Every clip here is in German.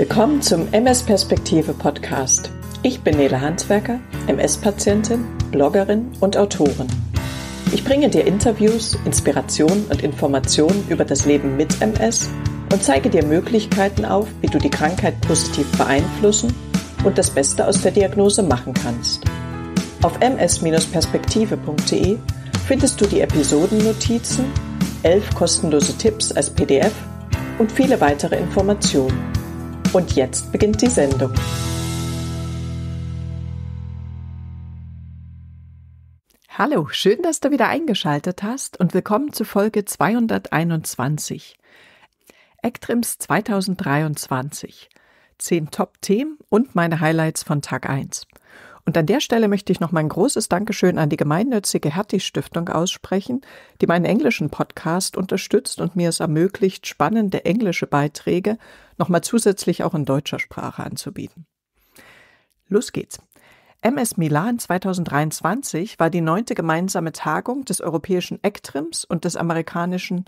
Willkommen zum MS Perspektive Podcast. Ich bin Nele Handwerker, MS-Patientin, Bloggerin und Autorin. Ich bringe dir Interviews, Inspirationen und Informationen über das Leben mit MS und zeige dir Möglichkeiten auf, wie du die Krankheit positiv beeinflussen und das Beste aus der Diagnose machen kannst. Auf ms-perspektive.de findest du die Episodennotizen, elf kostenlose Tipps als PDF und viele weitere Informationen. Und jetzt beginnt die Sendung. Hallo, schön, dass du wieder eingeschaltet hast und willkommen zu Folge 221. Actrims 2023. Zehn Top-Themen und meine Highlights von Tag 1. Und an der Stelle möchte ich noch mein großes Dankeschön an die gemeinnützige Hertie Stiftung aussprechen, die meinen englischen Podcast unterstützt und mir es ermöglicht, spannende englische Beiträge nochmal zusätzlich auch in deutscher Sprache anzubieten. Los geht's. MS Milan 2023 war die neunte gemeinsame Tagung des europäischen ECTRIMS und des amerikanischen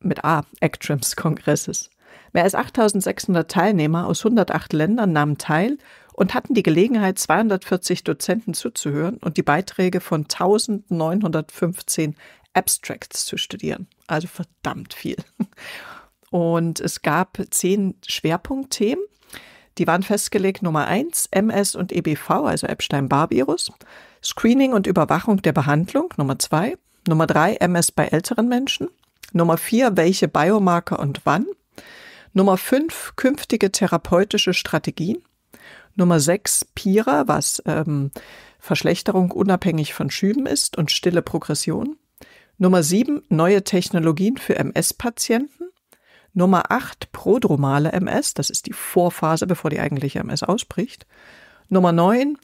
mit A ECTRIMS Kongresses. Mehr als 8600 Teilnehmer aus 108 Ländern nahmen teil und hatten die Gelegenheit, 240 Dozenten zuzuhören und die Beiträge von 1915 Abstracts zu studieren. Also verdammt viel. Und es gab zehn Schwerpunktthemen. Die waren festgelegt Nummer eins MS und EBV, also Epstein-Barr-Virus, Screening und Überwachung der Behandlung, Nummer zwei, Nummer drei MS bei älteren Menschen, Nummer vier welche Biomarker und wann, Nummer fünf künftige therapeutische Strategien, Nummer 6 Pira, was ähm, Verschlechterung unabhängig von Schüben ist und stille Progression. Nummer 7 neue Technologien für MS-Patienten. Nummer 8 prodromale MS, das ist die Vorphase, bevor die eigentliche MS ausbricht. Nummer 9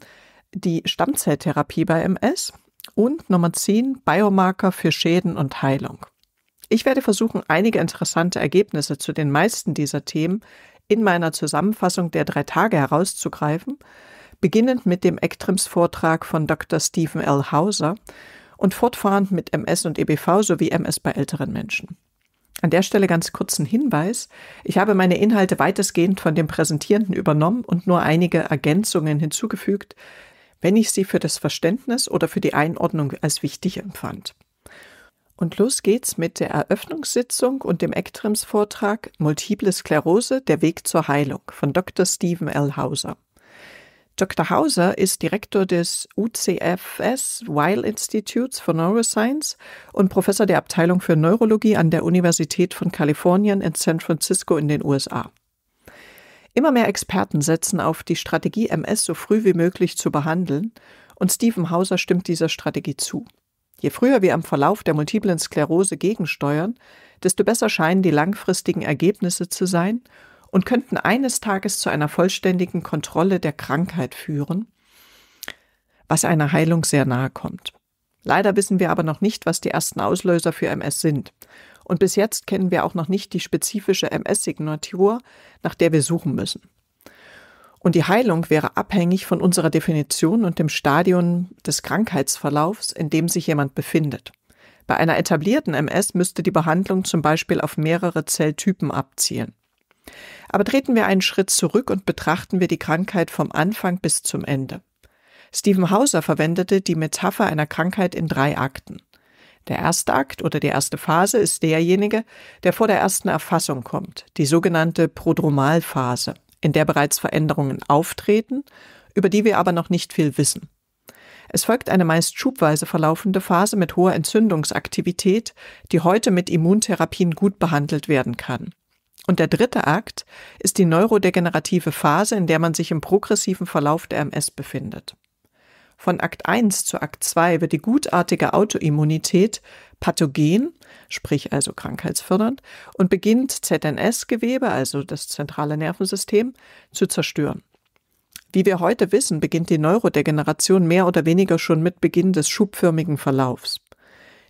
die Stammzelltherapie bei MS. Und Nummer 10 Biomarker für Schäden und Heilung. Ich werde versuchen, einige interessante Ergebnisse zu den meisten dieser Themen in meiner Zusammenfassung der drei Tage herauszugreifen, beginnend mit dem Ectrims-Vortrag von Dr. Stephen L. Hauser und fortfahrend mit MS und EBV sowie MS bei älteren Menschen. An der Stelle ganz kurzen Hinweis. Ich habe meine Inhalte weitestgehend von dem Präsentierenden übernommen und nur einige Ergänzungen hinzugefügt, wenn ich sie für das Verständnis oder für die Einordnung als wichtig empfand. Und los geht's mit der Eröffnungssitzung und dem Ektrems-Vortrag Multiple Sklerose – Der Weg zur Heilung von Dr. Stephen L. Hauser. Dr. Hauser ist Direktor des UCFS Weill Institutes for Neuroscience und Professor der Abteilung für Neurologie an der Universität von Kalifornien in San Francisco in den USA. Immer mehr Experten setzen auf die Strategie, MS so früh wie möglich zu behandeln, und Stephen Hauser stimmt dieser Strategie zu. Je früher wir am Verlauf der multiplen Sklerose gegensteuern, desto besser scheinen die langfristigen Ergebnisse zu sein und könnten eines Tages zu einer vollständigen Kontrolle der Krankheit führen, was einer Heilung sehr nahe kommt. Leider wissen wir aber noch nicht, was die ersten Auslöser für MS sind. Und bis jetzt kennen wir auch noch nicht die spezifische MS-Signatur, nach der wir suchen müssen. Und die Heilung wäre abhängig von unserer Definition und dem Stadion des Krankheitsverlaufs, in dem sich jemand befindet. Bei einer etablierten MS müsste die Behandlung zum Beispiel auf mehrere Zelltypen abzielen. Aber treten wir einen Schritt zurück und betrachten wir die Krankheit vom Anfang bis zum Ende. Stephen Hauser verwendete die Metapher einer Krankheit in drei Akten. Der erste Akt oder die erste Phase ist derjenige, der vor der ersten Erfassung kommt, die sogenannte Prodromalphase in der bereits Veränderungen auftreten, über die wir aber noch nicht viel wissen. Es folgt eine meist schubweise verlaufende Phase mit hoher Entzündungsaktivität, die heute mit Immuntherapien gut behandelt werden kann. Und der dritte Akt ist die neurodegenerative Phase, in der man sich im progressiven Verlauf der MS befindet. Von Akt 1 zu Akt 2 wird die gutartige Autoimmunität pathogen, sprich also krankheitsfördernd, und beginnt ZNS-Gewebe, also das zentrale Nervensystem, zu zerstören. Wie wir heute wissen, beginnt die Neurodegeneration mehr oder weniger schon mit Beginn des schubförmigen Verlaufs.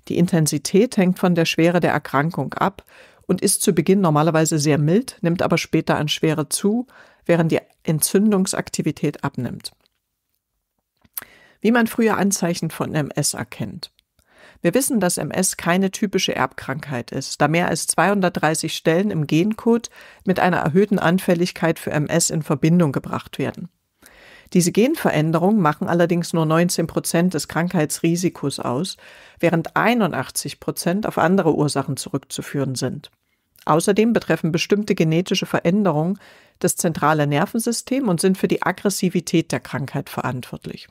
Die Intensität hängt von der Schwere der Erkrankung ab und ist zu Beginn normalerweise sehr mild, nimmt aber später an Schwere zu, während die Entzündungsaktivität abnimmt. Wie man früher Anzeichen von MS erkennt. Wir wissen, dass MS keine typische Erbkrankheit ist, da mehr als 230 Stellen im Gencode mit einer erhöhten Anfälligkeit für MS in Verbindung gebracht werden. Diese Genveränderungen machen allerdings nur 19 Prozent des Krankheitsrisikos aus, während 81 Prozent auf andere Ursachen zurückzuführen sind. Außerdem betreffen bestimmte genetische Veränderungen das zentrale Nervensystem und sind für die Aggressivität der Krankheit verantwortlich.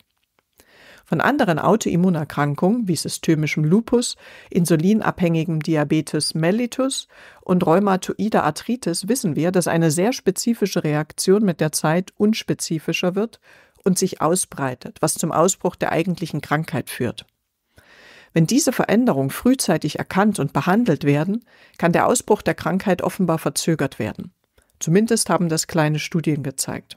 Von anderen Autoimmunerkrankungen wie systemischem Lupus, insulinabhängigem Diabetes mellitus und rheumatoider Arthritis wissen wir, dass eine sehr spezifische Reaktion mit der Zeit unspezifischer wird und sich ausbreitet, was zum Ausbruch der eigentlichen Krankheit führt. Wenn diese Veränderungen frühzeitig erkannt und behandelt werden, kann der Ausbruch der Krankheit offenbar verzögert werden. Zumindest haben das kleine Studien gezeigt.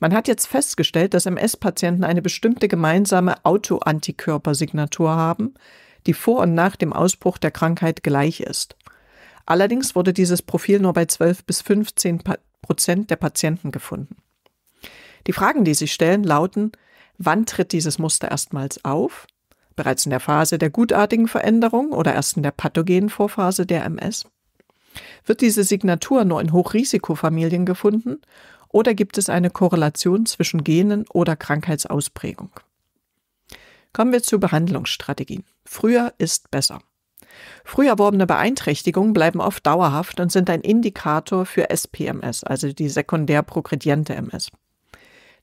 Man hat jetzt festgestellt, dass MS-Patienten eine bestimmte gemeinsame Autoantikörpersignatur haben, die vor und nach dem Ausbruch der Krankheit gleich ist. Allerdings wurde dieses Profil nur bei 12 bis 15 Prozent der Patienten gefunden. Die Fragen, die sich stellen, lauten, wann tritt dieses Muster erstmals auf? Bereits in der Phase der gutartigen Veränderung oder erst in der pathogenen Vorphase der MS? Wird diese Signatur nur in Hochrisikofamilien gefunden oder gibt es eine Korrelation zwischen Genen oder Krankheitsausprägung? Kommen wir zu Behandlungsstrategien. Früher ist besser. Früh erworbene Beeinträchtigungen bleiben oft dauerhaft und sind ein Indikator für SPMS, also die sekundär progrediente MS.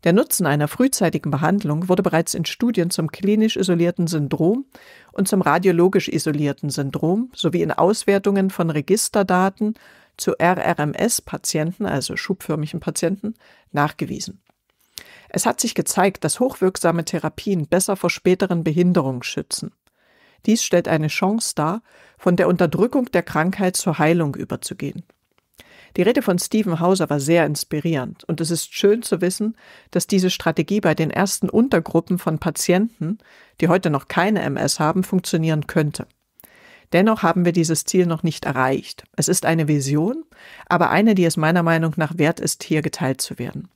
Der Nutzen einer frühzeitigen Behandlung wurde bereits in Studien zum klinisch isolierten Syndrom und zum radiologisch isolierten Syndrom sowie in Auswertungen von Registerdaten zu RRMS-Patienten, also schubförmigen Patienten, nachgewiesen. Es hat sich gezeigt, dass hochwirksame Therapien besser vor späteren Behinderungen schützen. Dies stellt eine Chance dar, von der Unterdrückung der Krankheit zur Heilung überzugehen. Die Rede von Stephen Hauser war sehr inspirierend und es ist schön zu wissen, dass diese Strategie bei den ersten Untergruppen von Patienten, die heute noch keine MS haben, funktionieren könnte. Dennoch haben wir dieses Ziel noch nicht erreicht. Es ist eine Vision, aber eine, die es meiner Meinung nach wert ist, hier geteilt zu werden.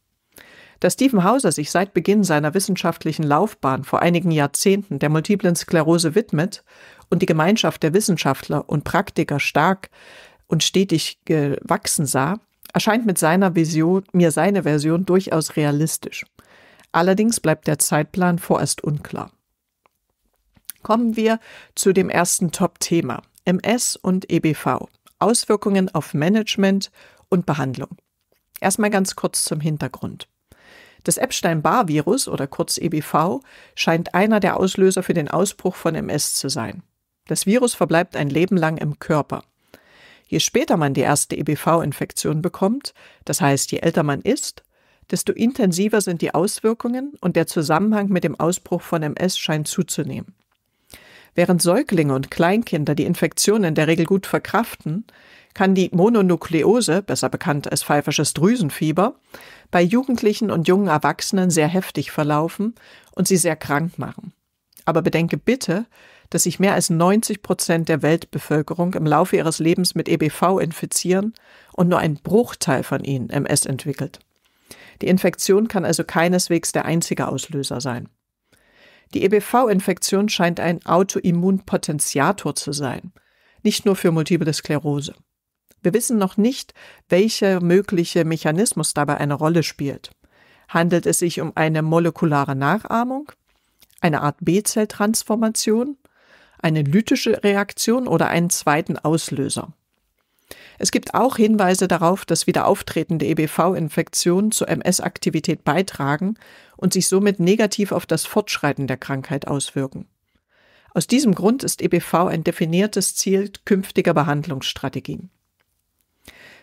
Dass Stephen Hauser sich seit Beginn seiner wissenschaftlichen Laufbahn vor einigen Jahrzehnten der multiplen Sklerose widmet und die Gemeinschaft der Wissenschaftler und Praktiker stark und stetig gewachsen sah, erscheint mit seiner Vision, mir seine Version durchaus realistisch. Allerdings bleibt der Zeitplan vorerst unklar. Kommen wir zu dem ersten Top-Thema MS und EBV. Auswirkungen auf Management und Behandlung. Erstmal ganz kurz zum Hintergrund. Das Epstein-Barr-Virus oder kurz EBV scheint einer der Auslöser für den Ausbruch von MS zu sein. Das Virus verbleibt ein Leben lang im Körper. Je später man die erste EBV-Infektion bekommt, das heißt je älter man ist, desto intensiver sind die Auswirkungen und der Zusammenhang mit dem Ausbruch von MS scheint zuzunehmen. Während Säuglinge und Kleinkinder die Infektion in der Regel gut verkraften, kann die Mononukleose, besser bekannt als pfeifisches Drüsenfieber, bei Jugendlichen und jungen Erwachsenen sehr heftig verlaufen und sie sehr krank machen. Aber bedenke bitte, dass sich mehr als 90 Prozent der Weltbevölkerung im Laufe ihres Lebens mit EBV infizieren und nur ein Bruchteil von ihnen MS entwickelt. Die Infektion kann also keineswegs der einzige Auslöser sein. Die EBV-Infektion scheint ein Autoimmunpotenziator zu sein, nicht nur für multiple Sklerose. Wir wissen noch nicht, welcher mögliche Mechanismus dabei eine Rolle spielt. Handelt es sich um eine molekulare Nachahmung, eine Art B-Zell-Transformation, eine lytische Reaktion oder einen zweiten Auslöser? Es gibt auch Hinweise darauf, dass wieder auftretende EBV-Infektionen zur MS-Aktivität beitragen und sich somit negativ auf das Fortschreiten der Krankheit auswirken. Aus diesem Grund ist EBV ein definiertes Ziel künftiger Behandlungsstrategien.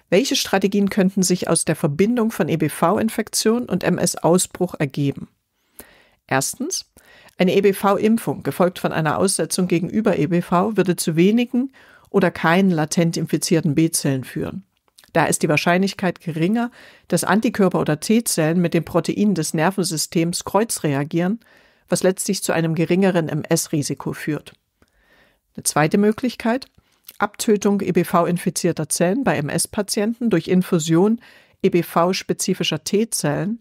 Welche Strategien könnten sich aus der Verbindung von EBV-Infektion und MS-Ausbruch ergeben? Erstens, eine EBV-Impfung, gefolgt von einer Aussetzung gegenüber EBV, würde zu wenigen oder keinen latent infizierten B-Zellen führen. Da ist die Wahrscheinlichkeit geringer, dass Antikörper oder T-Zellen mit den Proteinen des Nervensystems kreuzreagieren, was letztlich zu einem geringeren MS-Risiko führt. Eine zweite Möglichkeit, Abtötung EBV-infizierter Zellen bei MS-Patienten durch Infusion EBV-spezifischer T-Zellen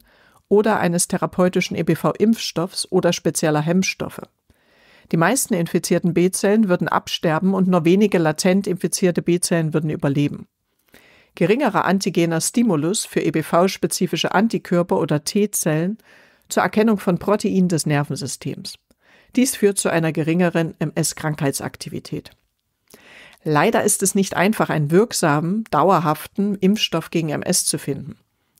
oder eines therapeutischen EBV-Impfstoffs oder spezieller Hemmstoffe. Die meisten infizierten B-Zellen würden absterben und nur wenige latent infizierte B-Zellen würden überleben. Geringerer antigener Stimulus für EBV-spezifische Antikörper oder T-Zellen zur Erkennung von Proteinen des Nervensystems. Dies führt zu einer geringeren MS-Krankheitsaktivität. Leider ist es nicht einfach, einen wirksamen, dauerhaften Impfstoff gegen MS zu finden.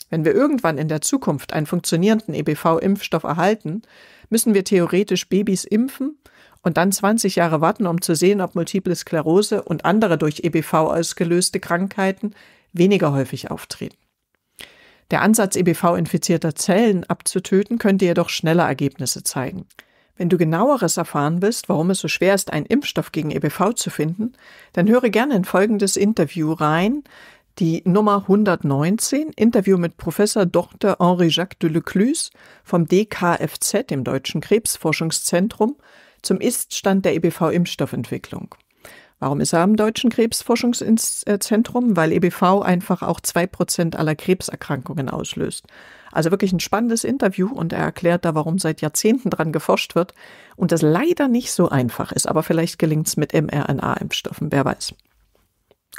Wenn wir irgendwann in der Zukunft einen funktionierenden EBV-Impfstoff erhalten, müssen wir theoretisch Babys impfen und dann 20 Jahre warten, um zu sehen, ob Multiple Sklerose und andere durch EBV ausgelöste Krankheiten weniger häufig auftreten. Der Ansatz, EBV-infizierter Zellen abzutöten, könnte jedoch schneller Ergebnisse zeigen. Wenn du genaueres erfahren willst, warum es so schwer ist, einen Impfstoff gegen EBV zu finden, dann höre gerne in folgendes Interview rein, die Nummer 119, Interview mit Professor Dr. Henri-Jacques de Delecluse vom DKFZ, dem Deutschen Krebsforschungszentrum, zum Iststand der EBV-Impfstoffentwicklung. Warum ist er am Deutschen Krebsforschungszentrum? Weil EBV einfach auch zwei Prozent aller Krebserkrankungen auslöst. Also wirklich ein spannendes Interview und er erklärt da, warum seit Jahrzehnten dran geforscht wird und das leider nicht so einfach ist. Aber vielleicht gelingt es mit mRNA-Impfstoffen, wer weiß.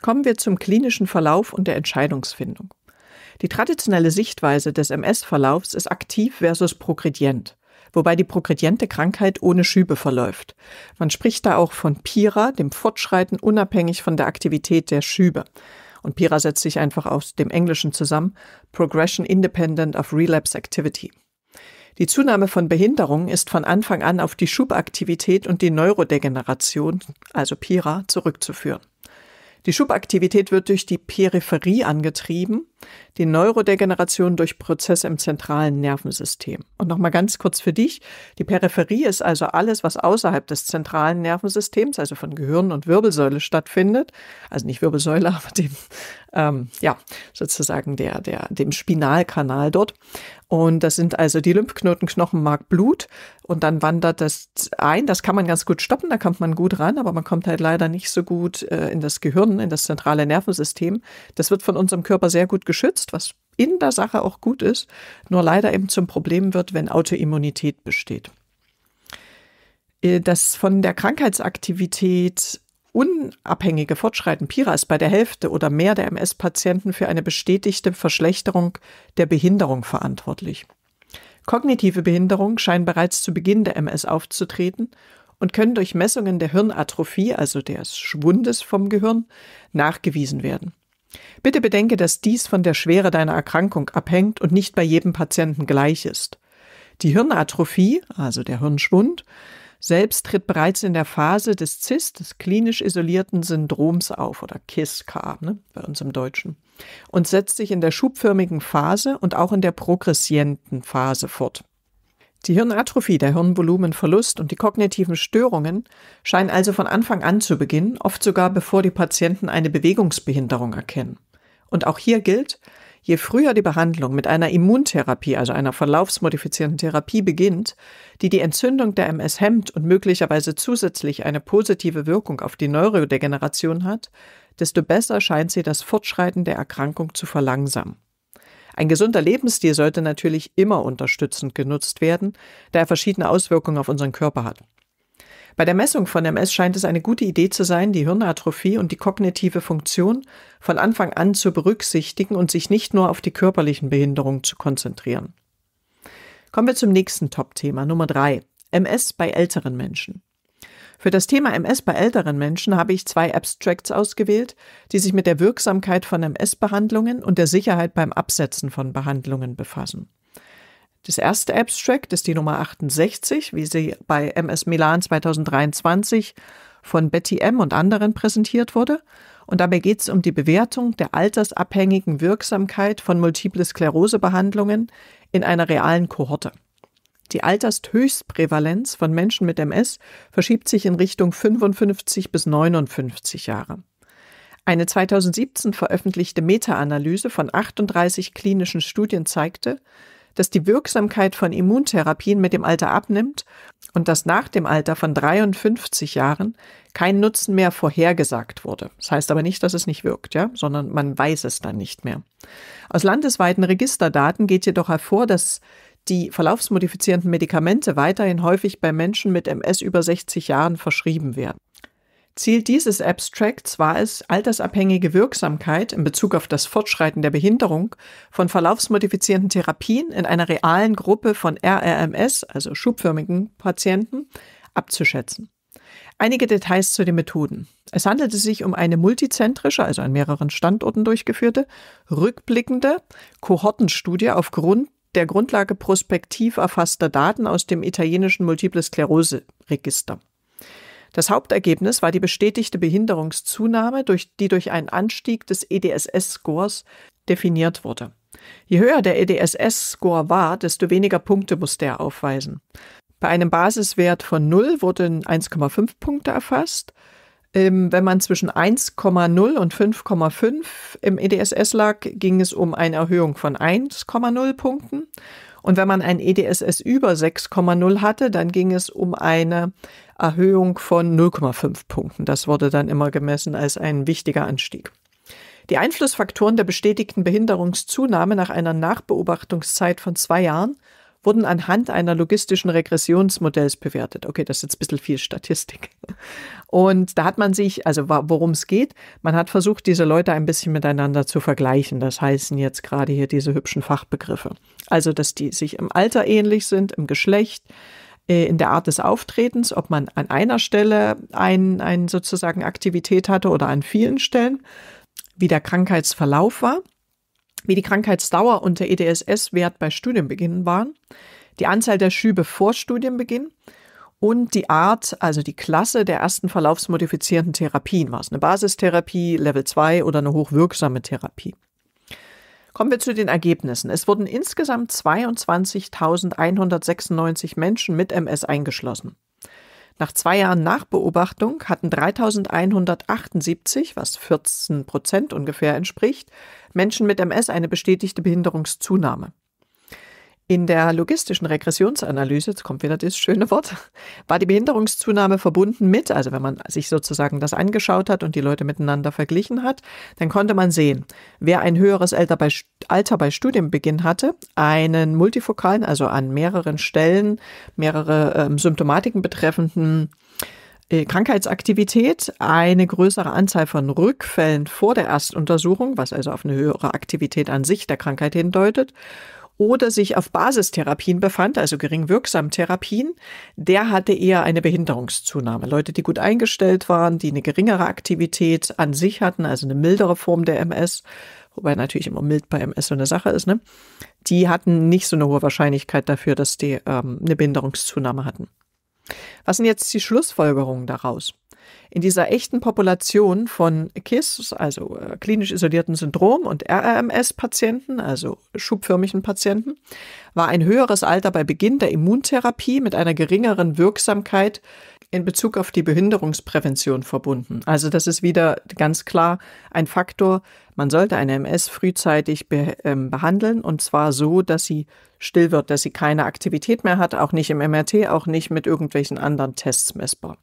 Kommen wir zum klinischen Verlauf und der Entscheidungsfindung. Die traditionelle Sichtweise des MS-Verlaufs ist aktiv versus progredient wobei die progrediente Krankheit ohne Schübe verläuft. Man spricht da auch von Pira, dem Fortschreiten unabhängig von der Aktivität der Schübe. Und Pira setzt sich einfach aus dem Englischen zusammen, Progression Independent of Relapse Activity. Die Zunahme von Behinderungen ist von Anfang an auf die Schubaktivität und die Neurodegeneration, also Pira, zurückzuführen. Die Schubaktivität wird durch die Peripherie angetrieben die Neurodegeneration durch Prozesse im zentralen Nervensystem. Und nochmal ganz kurz für dich, die Peripherie ist also alles, was außerhalb des zentralen Nervensystems, also von Gehirn und Wirbelsäule stattfindet. Also nicht Wirbelsäule, aber dem, ähm, ja, sozusagen der, der, dem Spinalkanal dort. Und das sind also die Lymphknoten, Knochenmark, Blut. Und dann wandert das ein. Das kann man ganz gut stoppen, da kommt man gut ran, aber man kommt halt leider nicht so gut äh, in das Gehirn, in das zentrale Nervensystem. Das wird von unserem Körper sehr gut geschützt, was in der Sache auch gut ist, nur leider eben zum Problem wird, wenn Autoimmunität besteht. Äh, das von der Krankheitsaktivität unabhängige Fortschreiten PIRA ist bei der Hälfte oder mehr der MS-Patienten für eine bestätigte Verschlechterung der Behinderung verantwortlich. Kognitive Behinderungen scheinen bereits zu Beginn der MS aufzutreten und können durch Messungen der Hirnatrophie, also des Schwundes vom Gehirn, nachgewiesen werden. Bitte bedenke, dass dies von der Schwere deiner Erkrankung abhängt und nicht bei jedem Patienten gleich ist. Die Hirnatrophie, also der Hirnschwund, selbst tritt bereits in der Phase des CIS, des klinisch isolierten Syndroms auf oder KISK ne, bei uns im Deutschen und setzt sich in der schubförmigen Phase und auch in der progressienten Phase fort. Die Hirnatrophie, der Hirnvolumenverlust und die kognitiven Störungen scheinen also von Anfang an zu beginnen, oft sogar bevor die Patienten eine Bewegungsbehinderung erkennen. Und auch hier gilt, je früher die Behandlung mit einer Immuntherapie, also einer verlaufsmodifizierenden Therapie beginnt, die die Entzündung der MS hemmt und möglicherweise zusätzlich eine positive Wirkung auf die Neurodegeneration hat, desto besser scheint sie das Fortschreiten der Erkrankung zu verlangsamen. Ein gesunder Lebensstil sollte natürlich immer unterstützend genutzt werden, da er verschiedene Auswirkungen auf unseren Körper hat. Bei der Messung von MS scheint es eine gute Idee zu sein, die Hirnatrophie und die kognitive Funktion von Anfang an zu berücksichtigen und sich nicht nur auf die körperlichen Behinderungen zu konzentrieren. Kommen wir zum nächsten Top-Thema, Nummer drei: MS bei älteren Menschen. Für das Thema MS bei älteren Menschen habe ich zwei Abstracts ausgewählt, die sich mit der Wirksamkeit von MS-Behandlungen und der Sicherheit beim Absetzen von Behandlungen befassen. Das erste Abstract ist die Nummer 68, wie sie bei MS Milan 2023 von Betty M. und anderen präsentiert wurde. Und dabei geht es um die Bewertung der altersabhängigen Wirksamkeit von Multiple Sklerose-Behandlungen in einer realen Kohorte. Die Altersthöchstprävalenz von Menschen mit MS verschiebt sich in Richtung 55 bis 59 Jahre. Eine 2017 veröffentlichte Meta-Analyse von 38 klinischen Studien zeigte, dass die Wirksamkeit von Immuntherapien mit dem Alter abnimmt und dass nach dem Alter von 53 Jahren kein Nutzen mehr vorhergesagt wurde. Das heißt aber nicht, dass es nicht wirkt, ja, sondern man weiß es dann nicht mehr. Aus landesweiten Registerdaten geht jedoch hervor, dass die verlaufsmodifizierenden Medikamente weiterhin häufig bei Menschen mit MS über 60 Jahren verschrieben werden. Ziel dieses Abstracts war es, altersabhängige Wirksamkeit in Bezug auf das Fortschreiten der Behinderung von verlaufsmodifizierenden Therapien in einer realen Gruppe von RRMS, also schubförmigen Patienten, abzuschätzen. Einige Details zu den Methoden. Es handelte sich um eine multizentrische, also an mehreren Standorten durchgeführte, rückblickende Kohortenstudie aufgrund der Grundlage prospektiv erfasster Daten aus dem italienischen Multiple Sklerose-Register. Das Hauptergebnis war die bestätigte Behinderungszunahme, durch, die durch einen Anstieg des EDSS-Scores definiert wurde. Je höher der EDSS-Score war, desto weniger Punkte musste er aufweisen. Bei einem Basiswert von 0 wurden 1,5 Punkte erfasst, ähm, wenn man zwischen 1,0 und 5,5 im EDSS lag, ging es um eine Erhöhung von 1,0 Punkten. Und wenn man ein EDSS über 6,0 hatte, dann ging es um eine Erhöhung von 0,5 Punkten. Das wurde dann immer gemessen als ein wichtiger Anstieg. Die Einflussfaktoren der bestätigten Behinderungszunahme nach einer Nachbeobachtungszeit von zwei Jahren wurden anhand einer logistischen Regressionsmodells bewertet. Okay, das ist jetzt ein bisschen viel Statistik. Und da hat man sich, also worum es geht, man hat versucht, diese Leute ein bisschen miteinander zu vergleichen. Das heißen jetzt gerade hier diese hübschen Fachbegriffe. Also, dass die sich im Alter ähnlich sind, im Geschlecht, äh, in der Art des Auftretens, ob man an einer Stelle ein, ein sozusagen Aktivität hatte oder an vielen Stellen, wie der Krankheitsverlauf war wie die Krankheitsdauer und der EDSS-Wert bei Studienbeginn waren, die Anzahl der Schübe vor Studienbeginn und die Art, also die Klasse der ersten verlaufsmodifizierenden Therapien. War es eine Basistherapie, Level 2 oder eine hochwirksame Therapie? Kommen wir zu den Ergebnissen. Es wurden insgesamt 22.196 Menschen mit MS eingeschlossen. Nach zwei Jahren Nachbeobachtung hatten 3178, was 14 Prozent ungefähr entspricht, Menschen mit MS eine bestätigte Behinderungszunahme. In der logistischen Regressionsanalyse, jetzt kommt wieder das schöne Wort, war die Behinderungszunahme verbunden mit, also wenn man sich sozusagen das angeschaut hat und die Leute miteinander verglichen hat, dann konnte man sehen, wer ein höheres Alter bei, Alter bei Studienbeginn hatte, einen multifokalen, also an mehreren Stellen, mehrere ähm, Symptomatiken betreffenden äh, Krankheitsaktivität, eine größere Anzahl von Rückfällen vor der Erstuntersuchung, was also auf eine höhere Aktivität an sich der Krankheit hindeutet, oder sich auf Basistherapien befand, also gering wirksam Therapien, der hatte eher eine Behinderungszunahme. Leute, die gut eingestellt waren, die eine geringere Aktivität an sich hatten, also eine mildere Form der MS, wobei natürlich immer mild bei MS so eine Sache ist, ne? die hatten nicht so eine hohe Wahrscheinlichkeit dafür, dass die ähm, eine Behinderungszunahme hatten. Was sind jetzt die Schlussfolgerungen daraus? In dieser echten Population von KISS, also äh, klinisch isolierten Syndrom und RRMS-Patienten, also schubförmigen Patienten, war ein höheres Alter bei Beginn der Immuntherapie mit einer geringeren Wirksamkeit in Bezug auf die Behinderungsprävention verbunden. Also das ist wieder ganz klar ein Faktor. Man sollte eine MS frühzeitig be ähm, behandeln und zwar so, dass sie still wird, dass sie keine Aktivität mehr hat, auch nicht im MRT, auch nicht mit irgendwelchen anderen Tests messbar.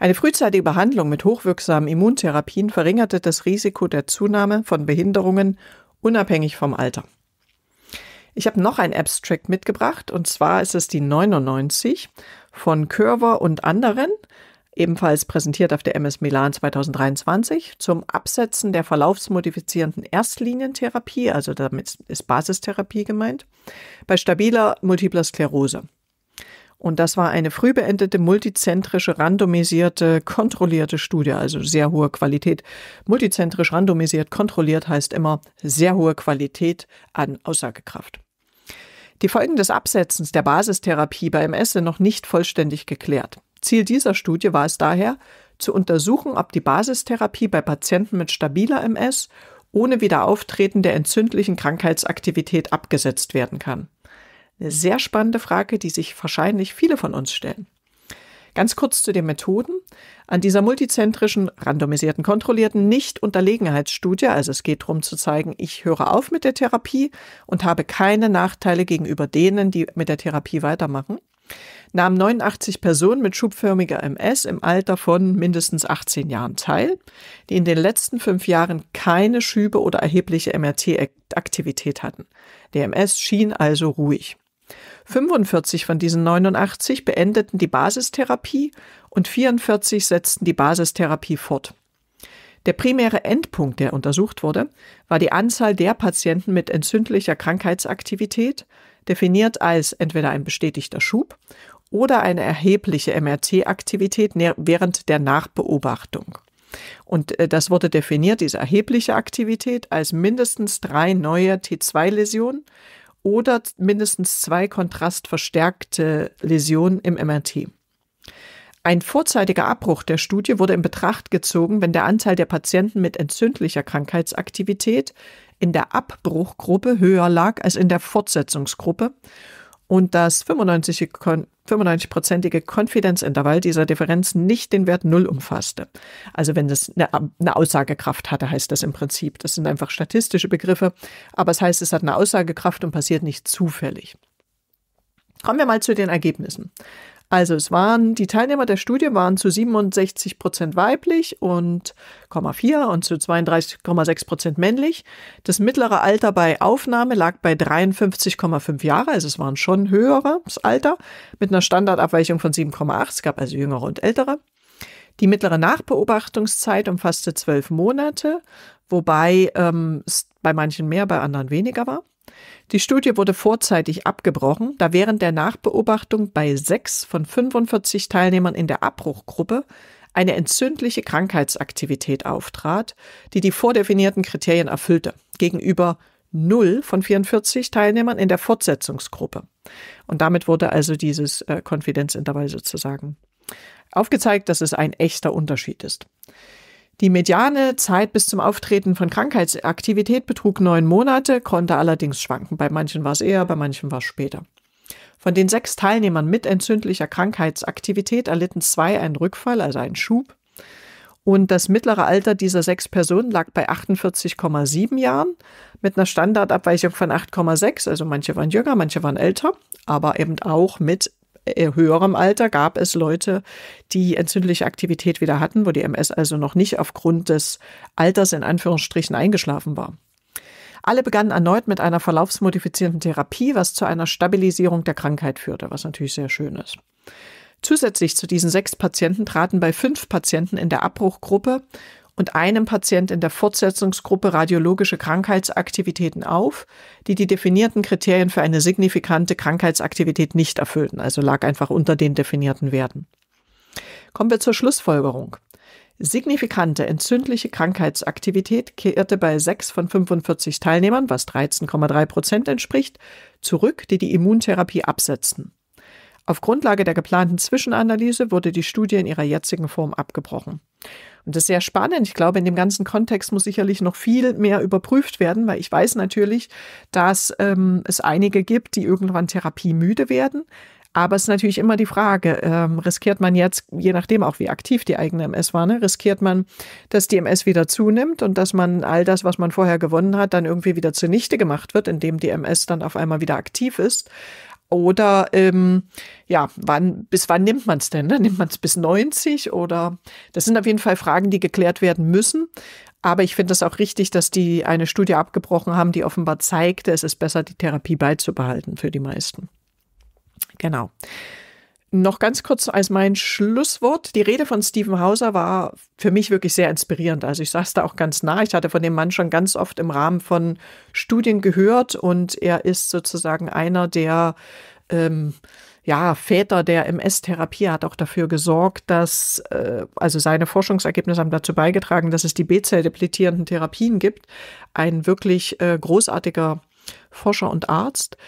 Eine frühzeitige Behandlung mit hochwirksamen Immuntherapien verringerte das Risiko der Zunahme von Behinderungen unabhängig vom Alter. Ich habe noch ein Abstract mitgebracht und zwar ist es die 99 von Körver und anderen, ebenfalls präsentiert auf der MS Milan 2023 zum Absetzen der verlaufsmodifizierenden Erstlinientherapie, also damit ist Basistherapie gemeint, bei stabiler multipler Sklerose. Und das war eine früh beendete, multizentrische, randomisierte, kontrollierte Studie, also sehr hohe Qualität. Multizentrisch, randomisiert, kontrolliert heißt immer sehr hohe Qualität an Aussagekraft. Die Folgen des Absetzens der Basistherapie bei MS sind noch nicht vollständig geklärt. Ziel dieser Studie war es daher, zu untersuchen, ob die Basistherapie bei Patienten mit stabiler MS ohne Wiederauftreten der entzündlichen Krankheitsaktivität abgesetzt werden kann. Eine sehr spannende Frage, die sich wahrscheinlich viele von uns stellen. Ganz kurz zu den Methoden. An dieser multizentrischen, randomisierten, kontrollierten Nicht-Unterlegenheitsstudie, also es geht darum zu zeigen, ich höre auf mit der Therapie und habe keine Nachteile gegenüber denen, die mit der Therapie weitermachen, nahmen 89 Personen mit schubförmiger MS im Alter von mindestens 18 Jahren teil, die in den letzten fünf Jahren keine Schübe oder erhebliche MRT-Aktivität hatten. Der MS schien also ruhig. 45 von diesen 89 beendeten die Basistherapie und 44 setzten die Basistherapie fort. Der primäre Endpunkt, der untersucht wurde, war die Anzahl der Patienten mit entzündlicher Krankheitsaktivität, definiert als entweder ein bestätigter Schub oder eine erhebliche MRT-Aktivität während der Nachbeobachtung. Und äh, das wurde definiert, diese erhebliche Aktivität, als mindestens drei neue T2-Läsionen, oder mindestens zwei kontrastverstärkte Läsionen im MRT. Ein vorzeitiger Abbruch der Studie wurde in Betracht gezogen, wenn der Anteil der Patienten mit entzündlicher Krankheitsaktivität in der Abbruchgruppe höher lag als in der Fortsetzungsgruppe und das 95-prozentige Konfidenzintervall dieser Differenz nicht den Wert Null umfasste. Also wenn das eine, eine, Aussagekraft hatte, heißt das im Prinzip. Das sind einfach statistische Begriffe, aber es heißt, es hat eine Aussagekraft und passiert nicht zufällig. Kommen wir mal zu den Ergebnissen. Also es waren, die Teilnehmer der Studie waren zu 67 Prozent weiblich und 4 und zu 32,6 Prozent männlich. Das mittlere Alter bei Aufnahme lag bei 53,5 Jahre, also es waren schon höheres Alter, mit einer Standardabweichung von 7,8. Es gab also jüngere und ältere. Die mittlere Nachbeobachtungszeit umfasste zwölf Monate, wobei ähm, es bei manchen mehr, bei anderen weniger war. Die Studie wurde vorzeitig abgebrochen, da während der Nachbeobachtung bei sechs von 45 Teilnehmern in der Abbruchgruppe eine entzündliche Krankheitsaktivität auftrat, die die vordefinierten Kriterien erfüllte, gegenüber null von 44 Teilnehmern in der Fortsetzungsgruppe. Und damit wurde also dieses äh, Konfidenzintervall sozusagen aufgezeigt, dass es ein echter Unterschied ist. Die mediane Zeit bis zum Auftreten von Krankheitsaktivität betrug neun Monate, konnte allerdings schwanken. Bei manchen war es eher, bei manchen war es später. Von den sechs Teilnehmern mit entzündlicher Krankheitsaktivität erlitten zwei einen Rückfall, also einen Schub. Und das mittlere Alter dieser sechs Personen lag bei 48,7 Jahren mit einer Standardabweichung von 8,6. Also manche waren jünger, manche waren älter, aber eben auch mit äh, höherem Alter gab es Leute, die entzündliche Aktivität wieder hatten, wo die MS also noch nicht aufgrund des Alters in Anführungsstrichen eingeschlafen war. Alle begannen erneut mit einer verlaufsmodifizierten Therapie, was zu einer Stabilisierung der Krankheit führte, was natürlich sehr schön ist. Zusätzlich zu diesen sechs Patienten traten bei fünf Patienten in der Abbruchgruppe und einem Patient in der Fortsetzungsgruppe radiologische Krankheitsaktivitäten auf, die die definierten Kriterien für eine signifikante Krankheitsaktivität nicht erfüllten, also lag einfach unter den definierten Werten. Kommen wir zur Schlussfolgerung. Signifikante entzündliche Krankheitsaktivität kehrte bei 6 von 45 Teilnehmern, was 13,3 Prozent entspricht, zurück, die die Immuntherapie absetzten. Auf Grundlage der geplanten Zwischenanalyse wurde die Studie in ihrer jetzigen Form abgebrochen. Und das ist sehr spannend. Ich glaube, in dem ganzen Kontext muss sicherlich noch viel mehr überprüft werden, weil ich weiß natürlich, dass ähm, es einige gibt, die irgendwann therapiemüde werden. Aber es ist natürlich immer die Frage, ähm, riskiert man jetzt, je nachdem auch wie aktiv die eigene MS war, ne, riskiert man, dass die MS wieder zunimmt und dass man all das, was man vorher gewonnen hat, dann irgendwie wieder zunichte gemacht wird, indem die MS dann auf einmal wieder aktiv ist. Oder ähm, ja, wann, bis wann nimmt man es denn? Ne? Nimmt man es bis 90? Oder das sind auf jeden Fall Fragen, die geklärt werden müssen. Aber ich finde es auch richtig, dass die eine Studie abgebrochen haben, die offenbar zeigte, es ist besser, die Therapie beizubehalten für die meisten. Genau. Noch ganz kurz als mein Schlusswort. Die Rede von Stephen Hauser war für mich wirklich sehr inspirierend. Also ich saß da auch ganz nah. Ich hatte von dem Mann schon ganz oft im Rahmen von Studien gehört und er ist sozusagen einer der ähm, ja, Väter der MS-Therapie hat auch dafür gesorgt, dass, äh, also seine Forschungsergebnisse haben dazu beigetragen, dass es die B-Zell-depletierenden Therapien gibt. Ein wirklich äh, großartiger Forscher und Arzt.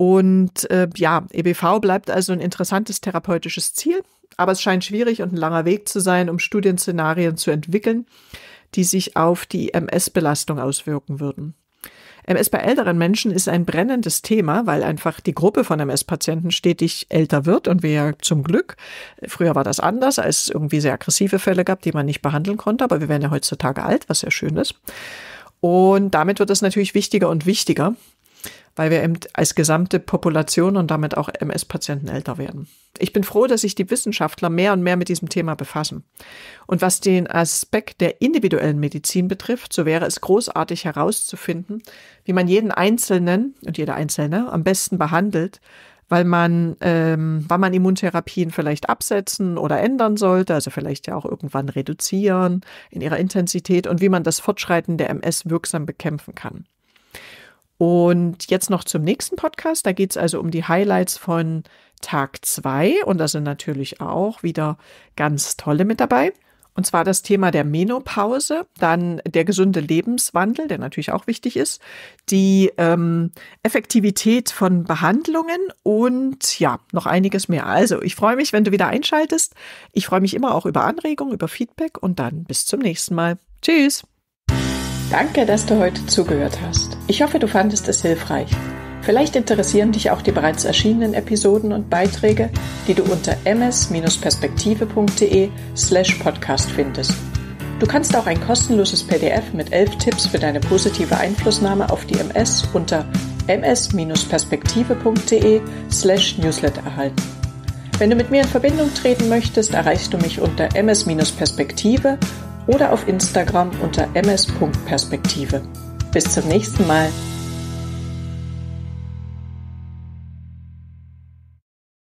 Und äh, ja, EBV bleibt also ein interessantes therapeutisches Ziel, aber es scheint schwierig und ein langer Weg zu sein, um Studienszenarien zu entwickeln, die sich auf die MS-Belastung auswirken würden. MS bei älteren Menschen ist ein brennendes Thema, weil einfach die Gruppe von MS-Patienten stetig älter wird und wir ja zum Glück, früher war das anders, als es irgendwie sehr aggressive Fälle gab, die man nicht behandeln konnte, aber wir werden ja heutzutage alt, was sehr schön ist. Und damit wird es natürlich wichtiger und wichtiger, weil wir eben als gesamte Population und damit auch MS-Patienten älter werden. Ich bin froh, dass sich die Wissenschaftler mehr und mehr mit diesem Thema befassen. Und was den Aspekt der individuellen Medizin betrifft, so wäre es großartig herauszufinden, wie man jeden Einzelnen und jede Einzelne am besten behandelt, weil man, ähm, weil man Immuntherapien vielleicht absetzen oder ändern sollte, also vielleicht ja auch irgendwann reduzieren in ihrer Intensität und wie man das Fortschreiten der MS wirksam bekämpfen kann. Und jetzt noch zum nächsten Podcast. Da geht es also um die Highlights von Tag 2 und da sind natürlich auch wieder ganz tolle mit dabei. Und zwar das Thema der Menopause, dann der gesunde Lebenswandel, der natürlich auch wichtig ist, die ähm, Effektivität von Behandlungen und ja, noch einiges mehr. Also ich freue mich, wenn du wieder einschaltest. Ich freue mich immer auch über Anregungen, über Feedback und dann bis zum nächsten Mal. Tschüss. Danke, dass du heute zugehört hast. Ich hoffe, du fandest es hilfreich. Vielleicht interessieren dich auch die bereits erschienenen Episoden und Beiträge, die du unter ms-perspektive.de slash podcast findest. Du kannst auch ein kostenloses PDF mit elf Tipps für deine positive Einflussnahme auf die MS unter ms-perspektive.de slash newsletter erhalten. Wenn du mit mir in Verbindung treten möchtest, erreichst du mich unter ms-perspektive oder auf Instagram unter ms.perspektive. Bis zum nächsten Mal.